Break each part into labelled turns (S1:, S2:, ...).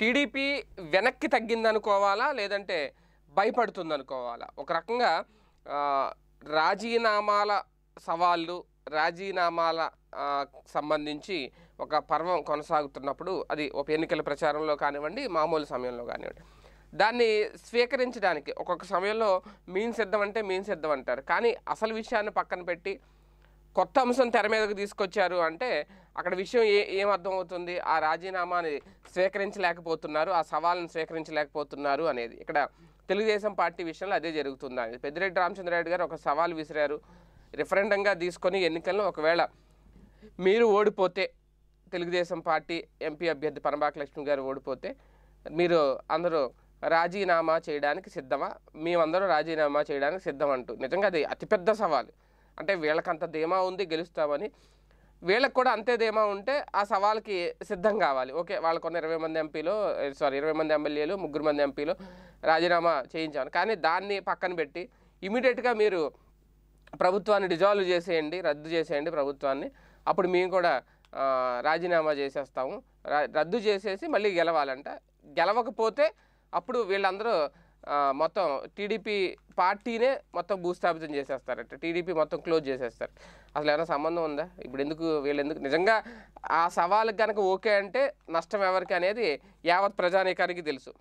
S1: TDP వెనక్కి తగ్గిందనుకోవాలా లేదంటే భయపడుతుందనుకోవాలా ఒక రకంగా రాజీనామాల సవాళ్ళు రాజీనామాల సంబంధించి ఒక పర్వం కొనసాగుతున్నప్పుడు అది ఒక ఎన్నికల ప్రచారంలో కానివ్వండి మామూలు సమయంలో కానివ్వండి దాన్ని స్వీకరించడానికి ఒక్కొక్క సమయంలో మీన్ సిద్ధం అంటే మీన్ సిద్ధం అంటారు కానీ అసలు విషయాన్ని పక్కన పెట్టి కొత్త అంశం తెర మీదకు తీసుకొచ్చారు అంటే అక్కడ విషయం ఏ ఏం అర్థమవుతుంది ఆ రాజీనామాని స్వీకరించలేకపోతున్నారు ఆ సవాళ్ళను స్వీకరించలేకపోతున్నారు అనేది ఇక్కడ తెలుగుదేశం పార్టీ విషయంలో అదే జరుగుతుంది పెద్దిరెడ్డి రామచంద్రరెడ్డి గారు ఒక సవాల్ విసిరారు రిఫరెండంగా తీసుకొని ఎన్నికల్లో ఒకవేళ మీరు ఓడిపోతే తెలుగుదేశం పార్టీ ఎంపీ అభ్యర్థి పరమాక లక్ష్మి గారు ఓడిపోతే మీరు అందరూ రాజీనామా చేయడానికి సిద్ధమా మేమందరూ రాజీనామా చేయడానికి సిద్ధం అంటూ నిజంగా అది అతిపెద్ద సవాల్ అంటే వీళ్ళకంత ధీమా ఉంది గెలుస్తామని వీళ్ళకి కూడా అంతేదేమో ఉంటే ఆ సవాల్కి సిద్ధం కావాలి ఓకే వాళ్ళకున్న ఇరవై మంది ఎంపీలు సారీ ఇరవై మంది ఎమ్మెల్యేలు ముగ్గురు మంది ఎంపీలు రాజీనామా చేయించాను కానీ దాన్ని పక్కన పెట్టి ఇమీడియట్గా మీరు ప్రభుత్వాన్ని డిజాల్వ్ చేసేయండి రద్దు చేసేయండి ప్రభుత్వాన్ని అప్పుడు మేము కూడా రాజీనామా చేసేస్తాము రద్దు చేసేసి మళ్ళీ గెలవాలంట గెలవకపోతే అప్పుడు వీళ్ళందరూ మొత్తం టీడీపీ పార్టీనే మొత్తం భూస్థాపితం చేసేస్తారట టీడీపీ మొత్తం క్లోజ్ చేసేస్తారు అసలు ఏమైనా సంబంధం ఉందా ఇప్పుడు ఎందుకు వీళ్ళు ఎందుకు నిజంగా ఆ సవాలు కనుక ఓకే అంటే నష్టం ఎవరికి అనేది యావత్ ప్రజానీకానికి తెలుసు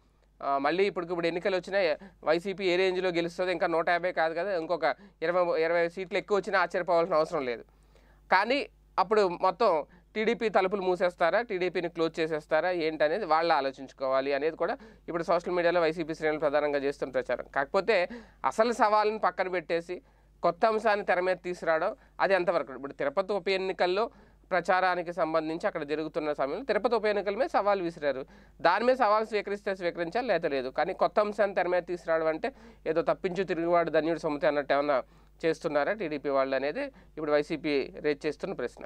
S1: మళ్ళీ ఇప్పుడు ఇప్పుడు ఎన్నికలు వచ్చినాయి వైసీపీ ఏ రేంజ్లో గెలుస్తుంది ఇంకా నూట యాభై కాదు కదా ఇంకొక ఇరవై ఇరవై సీట్లు ఎక్కువ వచ్చినా ఆశ్చర్యపోవాల్సిన అవసరం లేదు కానీ అప్పుడు మొత్తం టీడీపీ తలుపులు మూసేస్తారా టీడీపీని క్లోజ్ చేసేస్తారా ఏంటి అనేది వాళ్ళు ఆలోచించుకోవాలి అనేది కూడా ఇప్పుడు సోషల్ మీడియాలో వైసీపీ శ్రేణులు ప్రధానంగా చేస్తున్న ప్రచారం కాకపోతే అసలు సవాల్ని పక్కన పెట్టేసి కొత్త అంశాన్ని తెర మీద తీసుకురావడం అది ఎంతవరకు ఇప్పుడు తిరుపతి ఉప ఎన్నికల్లో ప్రచారానికి సంబంధించి అక్కడ జరుగుతున్న సమయంలో తిరుపతి ఉప ఎన్నికల మీద సవాల్ విసిరారు దాని మీద సవాల్ స్వీకరిస్తే స్వీకరించాలి లేదా లేదు కానీ కొత్త అంశాన్ని తెర మీద తీసుకురావడం అంటే ఏదో తప్పించు తిరుగువాడు ధన్యుడు సమతి అన్నట్టు ఏమన్నా చేస్తున్నారా టీడీపీ వాళ్ళు అనేది ఇప్పుడు వైసీపీ రేజ్ చేస్తున్న ప్రశ్న